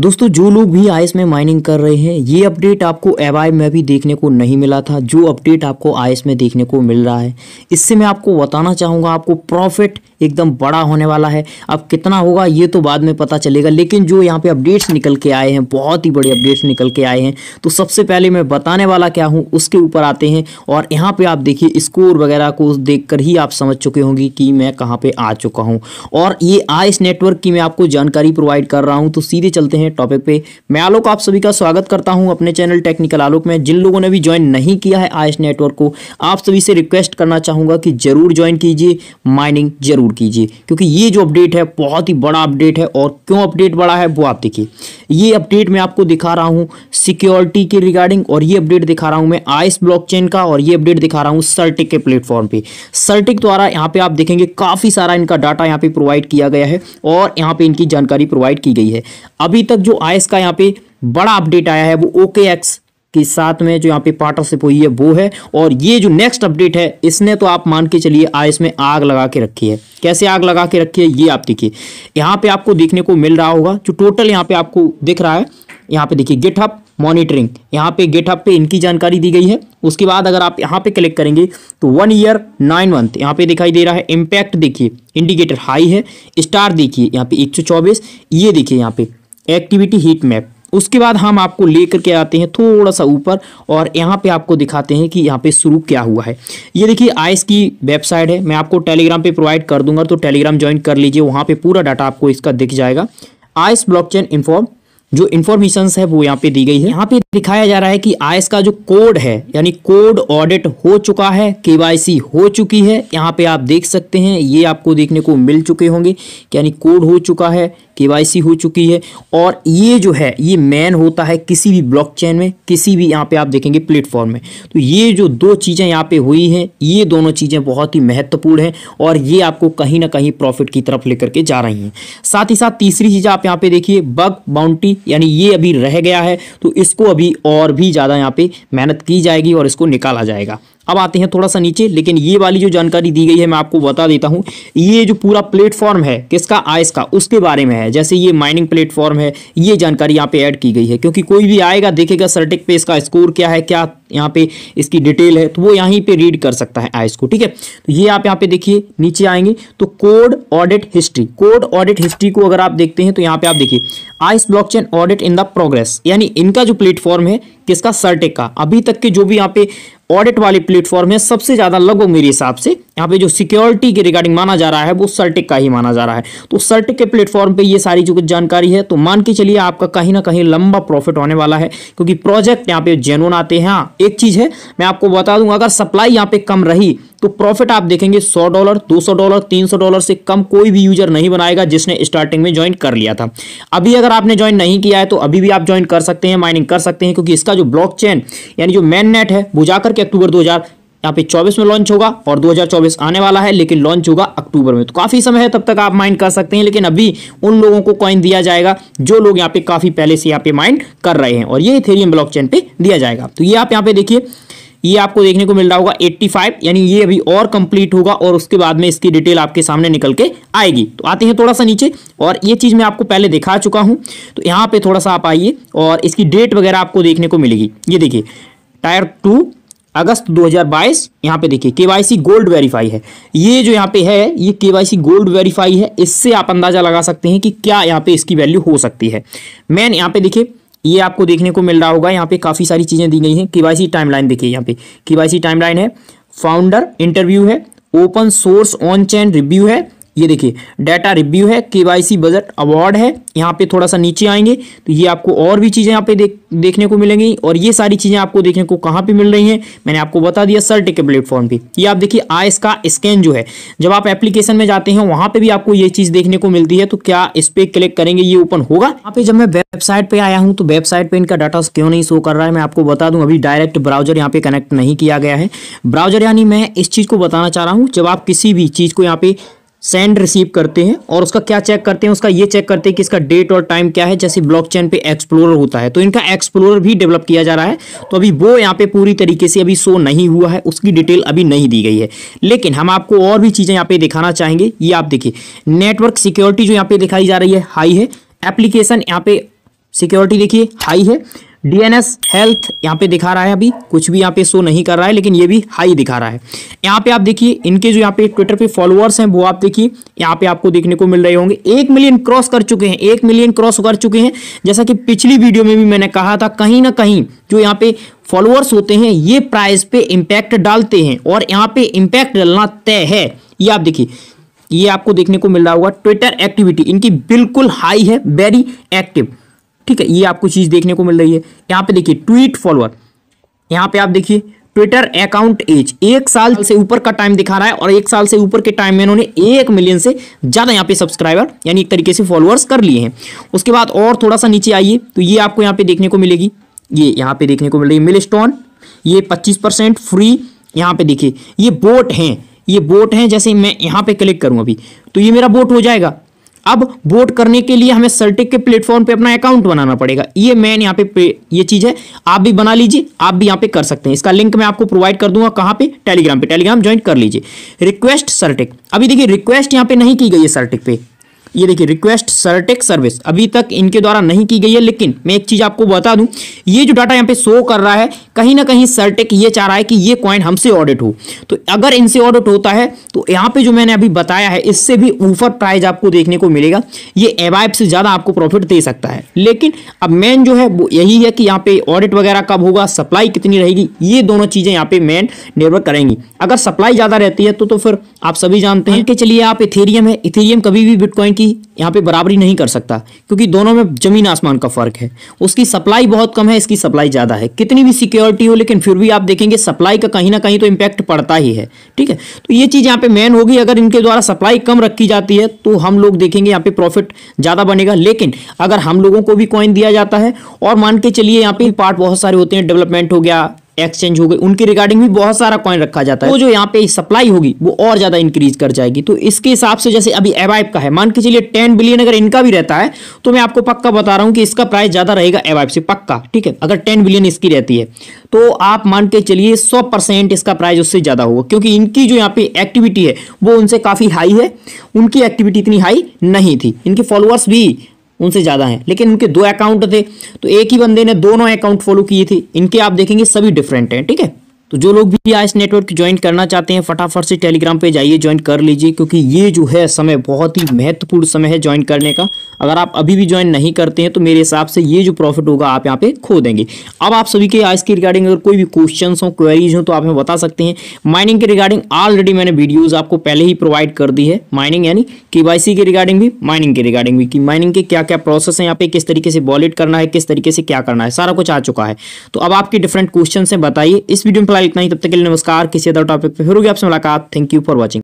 दोस्तों जो लोग भी आईएस में माइनिंग कर रहे हैं ये अपडेट आपको एवाई में भी देखने को नहीं मिला था जो अपडेट आपको आयस में देखने को मिल रहा है इससे मैं आपको बताना चाहूँगा आपको प्रॉफिट एकदम बड़ा होने वाला है अब कितना होगा ये तो बाद में पता चलेगा लेकिन जो यहाँ पे अपडेट्स निकल के आए हैं बहुत ही बड़े अपडेट्स निकल के आए हैं तो सबसे पहले मैं बताने वाला क्या हूँ उसके ऊपर आते हैं और यहाँ पर आप देखिए स्कोर वगैरह को देख ही आप समझ चुके होंगे कि मैं कहाँ पर आ चुका हूँ और ये आइस नेटवर्क की मैं आपको जानकारी प्रोवाइड कर रहा हूँ तो सीधे चलते हैं टॉपिक पे मैं आलोक आप सभी का स्वागत करता हूँ अपने चैनल टेक्निकल आलोक में जिन लोगों ने भी ज्वाइन नहीं किया है आइस नेटवर्क को आप सभी से रिक्वेस्ट करना चाहूँगा कि जरूर ज्वाइन कीजिए माइनिंग जरूर ज़रूर कीजिए क्योंकि ये जो अपडेट है बहुत ही बड़ा अपडेट है और क्यों अपडेट बड़ा है वो आप देखिए ये अपडेट मैं आपको दिखा रहा हूँ सिक्योरिटी के रिगार्डिंग और ये अपडेट दिखा रहा हूँ मैं आइस ब्लॉकचेन का और ये अपडेट दिखा रहा हूँ सर्टिक के प्लेटफॉर्म पर सर्टिक द्वारा यहाँ पर आप देखेंगे काफ़ी सारा इनका डाटा यहाँ पर प्रोवाइड किया गया है और यहाँ पर इनकी जानकारी प्रोवाइड की गई है अभी तक जो आइस का यहाँ पर बड़ा अपडेट आया है वो ओके कि साथ में जो यहाँ पे पार्टनरशिप हुई है वो है और ये जो नेक्स्ट अपडेट है इसने तो आप मान के चलिए आइस इसमें आग लगा के रखी है कैसे आग लगा के रखी है ये आप देखिए यहाँ पे आपको देखने को मिल रहा होगा जो टोटल यहाँ पे आपको दिख रहा है यहाँ पे देखिए गेटअप मॉनिटरिंग यहाँ पे गेटअप पे इनकी जानकारी दी गई है उसके बाद अगर आप यहाँ पे क्लिक करेंगे तो वन ईयर नाइन मंथ यहाँ पे दिखाई दे रहा है इम्पैक्ट देखिए इंडिकेटर हाई है स्टार देखिए यहाँ पे एक ये देखिए यहाँ पे एक्टिविटी हीट मैप उसके बाद हम आपको लेकर के आते हैं थोड़ा सा ऊपर और यहाँ पे आपको दिखाते हैं कि यहाँ पे शुरू क्या हुआ है ये देखिए आइस की वेबसाइट है मैं आपको टेलीग्राम पे प्रोवाइड कर दूंगा तो टेलीग्राम ज्वाइन कर लीजिए वहाँ पे पूरा डाटा आपको इसका दिख जाएगा आइस ब्लॉकचेन इन्फॉर्म जो इन्फॉर्मेशन है वो यहाँ पे दी गई है यहाँ पे दिखाया जा रहा है कि आइस का जो कोड है यानी कोड ऑडिट हो चुका है के हो चुकी है यहाँ पे आप देख सकते हैं ये आपको देखने को मिल चुके होंगे यानी कोड हो चुका है केवाईसी हो चुकी है और ये जो है ये मैन होता है किसी भी ब्लॉकचेन में किसी भी यहाँ पे आप देखेंगे प्लेटफॉर्म में तो ये जो दो चीज़ें यहाँ पे हुई हैं ये दोनों चीज़ें बहुत ही महत्वपूर्ण हैं और ये आपको कहीं ना कहीं प्रॉफिट की तरफ लेकर के जा रही हैं साथ ही साथ तीसरी चीज़ आप यहाँ पे देखिए बग बाउंटी यानी ये अभी रह गया है तो इसको अभी और भी ज़्यादा यहाँ पे मेहनत की जाएगी और इसको निकाला जाएगा अब आते हैं थोड़ा सा नीचे लेकिन ये वाली जो जानकारी दी गई है मैं आपको बता देता हूँ ये जो पूरा प्लेटफॉर्म है किसका आइस का उसके बारे में है जैसे ये माइनिंग प्लेटफॉर्म है ये जानकारी यहाँ पे ऐड की गई है क्योंकि कोई भी आएगा देखेगा सर्टिक पे इसका स्कोर क्या है क्या यहाँ पे इसकी डिटेल है तो वो यहीं पर रीड कर सकता है आइस को ठीक है तो ये आप यहाँ पे देखिए नीचे आएंगे तो code audit history code audit history को अगर आप देखते हैं तो यहाँ पे आप देखिए ice block audit in the progress यानी इनका जो प्लेटफॉर्म है किसका सरटेक का अभी तक के जो भी यहाँ पे ऑडिट वाले प्लेटफॉर्म है सबसे ज़्यादा लगभग मेरे हिसाब से यहाँ पे जो सिक्योरिटी के रिगार्डिंग माना जा रहा है वो सर्टिक का ही माना जा रहा है तो सर्टिक के प्लेटफॉर्म पे ये सारी जो कुछ जानकारी है तो मान के चलिए आपका कहीं ना कहीं लंबा प्रॉफिट होने वाला है क्योंकि प्रोजेक्ट यहाँ पे जेनोन आते हैं हाँ, एक चीज़ है मैं आपको बता दूंगा अगर सप्लाई यहाँ पे कम रही तो प्रॉफिट आप देखेंगे 100 डॉलर 200 डॉलर 300 डॉलर से कम कोई भी यूजर नहीं बनाएगा जिसने स्टार्टिंग में ज्वाइन कर लिया था अभी अगर आपने ज्वाइन नहीं किया है तो अभी भी आप ज्वाइन कर सकते हैं माइनिंग कर सकते हैं क्योंकि इसका जो ब्लॉक यानी जो मेन नेट है वो जाकर के अक्टूबर दो यहाँ पे 24 में लॉन्च होगा और 2024 आने वाला है लेकिन लॉन्च होगा अक्टूबर में तो काफ़ी समय है तब तक आप माइंड कर सकते हैं लेकिन अभी उन लोगों को कॉइन दिया जाएगा जो लोग यहाँ पे काफ़ी पहले से यहाँ पे माइंड कर रहे हैं और ये इथेरियम ब्लॉकचेन पे दिया जाएगा तो ये आप यहाँ पे देखिए ये आपको देखने को मिल रहा होगा 85 यानी ये अभी और कंप्लीट होगा और उसके बाद में इसकी डिटेल आपके सामने निकल के आएगी तो आते हैं थोड़ा सा नीचे और ये चीज़ मैं आपको पहले दिखा चुका हूं तो यहां पर थोड़ा सा आप आइए और इसकी डेट वगैरह आपको देखने को मिलेगी ये देखिए टायर टू अगस्त 2022 यहाँ पे देखिए केवाईसी गोल्ड वेरीफाई है ये जो यहाँ पे है ये केवाईसी गोल्ड वेरीफाई है इससे आप अंदाजा लगा सकते हैं कि क्या यहाँ पे इसकी वैल्यू हो सकती है मैन यहाँ पे देखिए ये आपको देखने को मिल रहा होगा यहाँ पे काफ़ी सारी चीज़ें दी गई हैं टाइम टाइमलाइन देखिए यहाँ पे टाइम टाइमलाइन है फाउंडर इंटरव्यू है open source on chain review है ये देखिए डाटा रिव्यू है के बजट अवार्ड है यहाँ पे थोड़ा सा नीचे आएंगे तो ये आपको और भी चीज़ें यहाँ पे देख देखने को मिलेंगी और ये सारी चीज़ें आपको देखने को कहाँ पे मिल रही हैं मैंने आपको बता दिया सर्ट के प्लेटफॉर्म पर ये आप देखिए आइस का स्कैन जो है जब आप एप्लीकेशन में जाते हैं वहाँ पर भी आपको ये चीज़ देखने को मिलती है तो क्या इस पर क्लिक करेंगे ये ओपन होगा यहाँ पे जब मैं वेबसाइट पर आया हूँ तो वेबसाइट पर इनका डाटा क्यों नहीं शो कर रहा है मैं आपको बता दूँ अभी डायरेक्ट ब्राउजर यहाँ पे कनेक्ट नहीं किया गया है ब्राउजर यानी मैं इस चीज़ को बताना चाह रहा हूँ जब आप किसी भी चीज़ को यहाँ पे सेंड रिसीव करते हैं और उसका क्या चेक करते हैं उसका ये चेक करते हैं कि इसका डेट और टाइम क्या है जैसे ब्लॉकचेन पे एक्सप्लोरर होता है तो इनका एक्सप्लोरर भी डेवलप किया जा रहा है तो अभी वो यहाँ पे पूरी तरीके से अभी शो नहीं हुआ है उसकी डिटेल अभी नहीं दी गई है लेकिन हम आपको और भी चीज़ें यहाँ पे दिखाना चाहेंगे ये आप देखिए नेटवर्क सिक्योरिटी जो यहाँ पे दिखाई जा रही है हाई है एप्लीकेशन यहाँ पे सिक्योरिटी देखिए हाई है डीएनएस हेल्थ यहाँ पे दिखा रहा है अभी कुछ भी यहाँ पे शो नहीं कर रहा है लेकिन ये भी हाई दिखा रहा है यहाँ पे आप देखिए इनके जो यहाँ पे ट्विटर पे फॉलोअर्स हैं वो आप देखिए यहाँ पे आपको देखने को मिल रहे होंगे एक मिलियन क्रॉस कर चुके हैं एक मिलियन क्रॉस कर चुके हैं जैसा कि पिछली वीडियो में भी मैंने कहा था कहीं ना कहीं जो यहाँ पे फॉलोअर्स होते हैं ये प्राइस पे इम्पैक्ट डालते हैं और यहाँ पे इम्पैक्ट डालना तय है ये आप देखिए ये आपको देखने को मिल रहा होगा ट्विटर एक्टिविटी इनकी बिल्कुल हाई है वेरी एक्टिव ठीक है ये आपको चीज़ देखने को मिल रही है यहाँ पे देखिए ट्वीट फॉलोअर यहाँ पे आप देखिए ट्विटर अकाउंट एज एक साल से ऊपर का टाइम दिखा रहा है और एक साल से ऊपर के टाइम में इन्होंने एक मिलियन से ज़्यादा यहाँ पे सब्सक्राइबर यानी एक तरीके से फॉलोअर्स कर लिए हैं उसके बाद और थोड़ा सा नीचे आइए तो ये आपको यहाँ पे देखने को मिलेगी ये यहाँ पे देखने को मिल रही है मिल ये पच्चीस फ्री यहाँ पे देखिए ये बोट हैं ये बोट हैं जैसे मैं यहाँ पे क्लिक करूँ अभी तो ये मेरा बोट हो जाएगा अब वोट करने के लिए हमें सर्टिक के प्लेटफॉर्म पे अपना अकाउंट बनाना पड़ेगा ये मेन यहाँ पे, पे ये चीज़ है आप भी बना लीजिए आप भी यहाँ पे कर सकते हैं इसका लिंक मैं आपको प्रोवाइड कर दूंगा कहाँ पे टेलीग्राम पे टेलीग्राम ज्वाइन कर लीजिए रिक्वेस्ट सर्टिक अभी देखिए रिक्वेस्ट यहाँ पे नहीं की गई है सर्टिक पे ये देखिए रिक्वेस्ट सरटेक सर्विस अभी तक इनके द्वारा नहीं की गई है लेकिन मैं एक चीज़ आपको बता दूं ये जो डाटा यहाँ पे शो कर रहा है कहीं ना कहीं सरटेक ये चाह रहा है कि ये क्वाइन हमसे ऑडिट हो तो अगर इनसे ऑडिट होता है तो यहाँ पे जो मैंने अभी बताया है इससे भी ऊपर प्राइज आपको देखने को मिलेगा ये एवाइब से ज़्यादा आपको प्रॉफिट दे सकता है लेकिन अब मेन जो है वो यही है कि यहाँ पे ऑडिट वगैरह कब होगा सप्लाई कितनी रहेगी ये दोनों चीज़ें यहाँ पे मेन निर्भर करेंगी अगर सप्लाई ज़्यादा रहती है तो, तो फिर आप सभी जानते हैं कि चलिए आप इथेरियम है इथेरियम कभी भी बिटकॉइन की यहाँ पे बराबरी नहीं कर सकता क्योंकि दोनों में जमीन आसमान का फर्क है उसकी सप्लाई बहुत कम है इसकी सप्लाई ज़्यादा है कितनी भी सिक्योरिटी हो लेकिन फिर भी आप देखेंगे सप्लाई का कहीं ना कहीं तो इम्पैक्ट पड़ता ही है ठीक है तो ये चीज़ यहाँ पे मेन होगी अगर इनके द्वारा सप्लाई कम रखी जाती है तो हम लोग देखेंगे यहाँ पे प्रॉफिट ज़्यादा बनेगा लेकिन अगर हम लोगों को भी कॉइन दिया जाता है और मान के चलिए यहाँ पे पार्ट बहुत सारे होते हैं डेवलपमेंट हो गया एक्सचेंज हो गई उनके रिगार्डिंग भी बहुत सारा कॉइन रखा जाता है वो तो जो यहाँ पे सप्लाई होगी वो और ज्यादा इंक्रीज कर जाएगी तो इसके हिसाब से जैसे अभी एवाइप का है मान के चलिए टेन बिलियन अगर इनका भी रहता है तो मैं आपको पक्का बता रहा हूँ कि इसका प्राइस ज्यादा रहेगा एवाइप से पक्का ठीक है अगर टेन बिलियन इसकी रहती है तो आप मान के चलिए सौ इसका प्राइस उससे ज्यादा होगा क्योंकि इनकी जो यहाँ पे एक्टिविटी है वो उनसे काफी हाई है उनकी एक्टिविटी इतनी हाई नहीं थी इनके फॉलोअर्स भी उनसे ज़्यादा हैं लेकिन उनके दो अकाउंट थे तो एक ही बंदे ने दोनों अकाउंट फॉलो किए थे इनके आप देखेंगे सभी डिफरेंट हैं ठीक है तो जो लोग भी आइस नेटवर्क ज्वाइन करना चाहते हैं फटाफट से टेलीग्राम पे जाइए ज्वाइन कर लीजिए क्योंकि ये जो है समय बहुत ही महत्वपूर्ण समय है ज्वाइन करने का अगर आप अभी भी ज्वाइन नहीं करते हैं तो मेरे हिसाब से ये जो प्रॉफिट होगा आप यहाँ पे खो देंगे अब आप सभी के आइस के रिगार्डिंग अगर कोई भी क्वेश्चन हो क्वेरीज हो तो आप हमें बता सकते हैं माइनिंग के रिगार्डिंग ऑलरेडी मैंने वीडियोज़ आपको पहले ही प्रोवाइड कर दी है माइनिंग यानी के के रिगार्डिंग भी माइनिंग के रिगार्डिंग भी कि माइनिंग के क्या क्या प्रोसेस है यहाँ पे किस तरीके से वॉलेट करना है किस तरीके से क्या करना है सारा कुछ आ चुका है तो अब आपके डिफरेंट क्वेश्चन है बताइए इस वीडियो में फिलहाल इतना ही तब तक के लिए नमस्कार किसी अदर टॉपिक पर फिर होगी आपसे मुलाकात थैंक यू फॉर वॉचिंग